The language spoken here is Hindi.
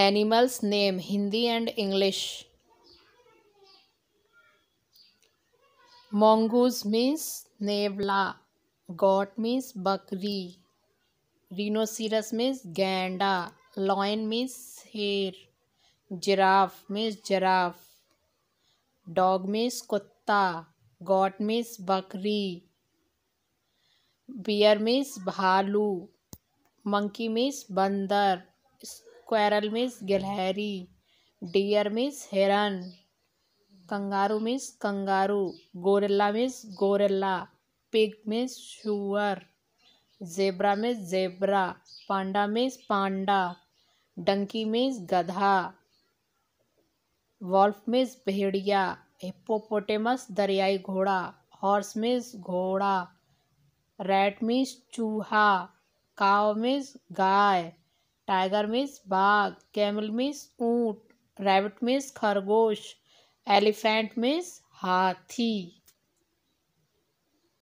animals name Hindi and English mongoose means नेवला goat means बकरी rhinoceros means गैंडा lion means शेर giraffe means giraffe dog means कुत्ता goat means बकरी बियर means भालू मंकी means बंदर स्क्वायरल मीन्स गिलहरी डियर मीन्स हिरन kangaroo means kangaroo gorilla means gorilla pig means शुअर zebra means zebra panda means panda donkey means गधा वॉल्फ मीन्स भेड़िया हिप्पोपोटेमस दरियाई घोड़ा हॉर्स मीन्स घोड़ा रेट मीन्स चूहा काव मीन्स गाय टाइगर मीन्स बाघ कैमल मीन्स ऊँट रैबिट मीन्स खरगोश एलिफेंट मीन्स हाथी